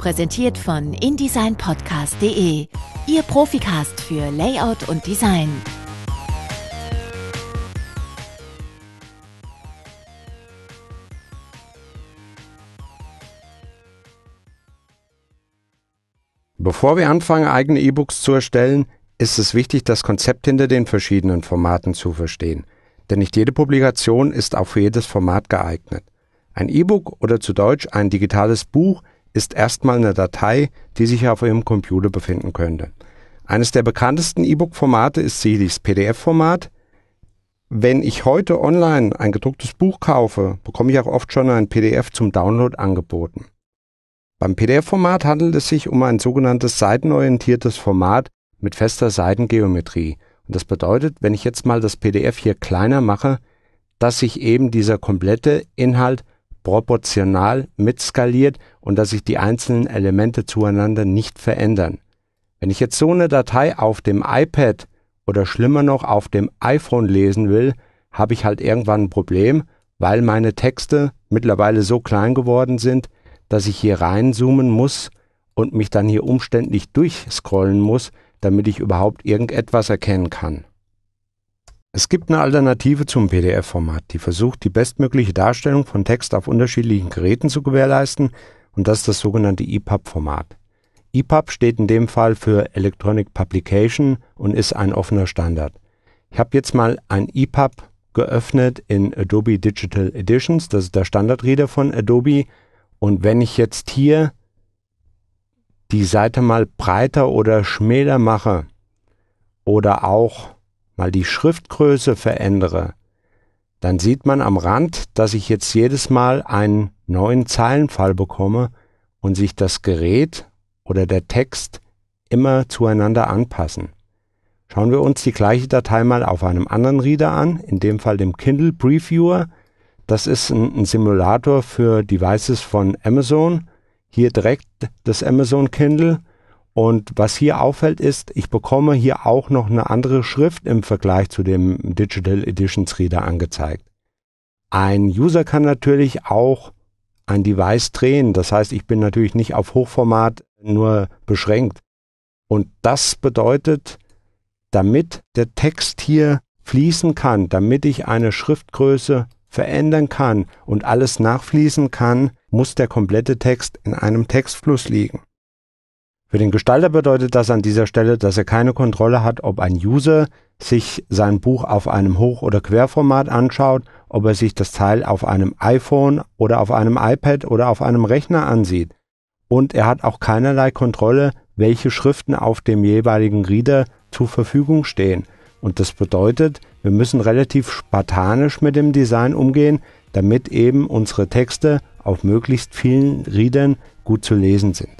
präsentiert von indesignpodcast.de, Ihr Profikast für Layout und Design. Bevor wir anfangen, eigene E-Books zu erstellen, ist es wichtig, das Konzept hinter den verschiedenen Formaten zu verstehen. Denn nicht jede Publikation ist auch für jedes Format geeignet. Ein E-Book oder zu Deutsch ein digitales Buch ist erstmal eine Datei, die sich auf Ihrem Computer befinden könnte. Eines der bekanntesten E-Book-Formate ist sicherlich das PDF-Format. Wenn ich heute online ein gedrucktes Buch kaufe, bekomme ich auch oft schon ein PDF zum Download angeboten. Beim PDF-Format handelt es sich um ein sogenanntes seitenorientiertes Format mit fester Seitengeometrie. Und das bedeutet, wenn ich jetzt mal das PDF hier kleiner mache, dass sich eben dieser komplette Inhalt proportional mitskaliert und dass sich die einzelnen Elemente zueinander nicht verändern. Wenn ich jetzt so eine Datei auf dem iPad oder schlimmer noch auf dem iPhone lesen will, habe ich halt irgendwann ein Problem, weil meine Texte mittlerweile so klein geworden sind, dass ich hier reinzoomen muss und mich dann hier umständlich durchscrollen muss, damit ich überhaupt irgendetwas erkennen kann. Es gibt eine Alternative zum PDF-Format, die versucht, die bestmögliche Darstellung von Text auf unterschiedlichen Geräten zu gewährleisten, und das ist das sogenannte EPUB-Format. EPUB steht in dem Fall für Electronic Publication und ist ein offener Standard. Ich habe jetzt mal ein EPUB geöffnet in Adobe Digital Editions, das ist der Standardreader von Adobe, und wenn ich jetzt hier die Seite mal breiter oder schmäler mache oder auch mal die Schriftgröße verändere, dann sieht man am Rand, dass ich jetzt jedes Mal einen neuen Zeilenfall bekomme und sich das Gerät oder der Text immer zueinander anpassen. Schauen wir uns die gleiche Datei mal auf einem anderen Reader an, in dem Fall dem Kindle Previewer. Das ist ein, Simulator für Devices von Amazon. Hier direkt das Amazon Kindle und was hier auffällt ist, ich bekomme hier auch noch eine andere Schrift im Vergleich zu dem Digital Editions Reader angezeigt. Ein User kann natürlich auch ein Device drehen. Das heißt, ich bin natürlich nicht auf Hochformat nur beschränkt. Und das bedeutet, damit der Text hier fließen kann, damit ich eine Schriftgröße verändern kann und alles nachfließen kann, muss der komplette Text in einem Textfluss liegen. Für den Gestalter bedeutet das an dieser Stelle, dass er keine Kontrolle hat, ob ein User sich sein Buch auf einem Hoch- oder Querformat anschaut, ob er sich das Teil auf einem iPhone oder auf einem iPad oder auf einem Rechner ansieht. Und er hat auch keinerlei Kontrolle, welche Schriften auf dem jeweiligen Reader zur Verfügung stehen. Und das bedeutet, wir müssen relativ spartanisch mit dem Design umgehen, damit eben unsere Texte auf möglichst vielen Readern gut zu lesen sind.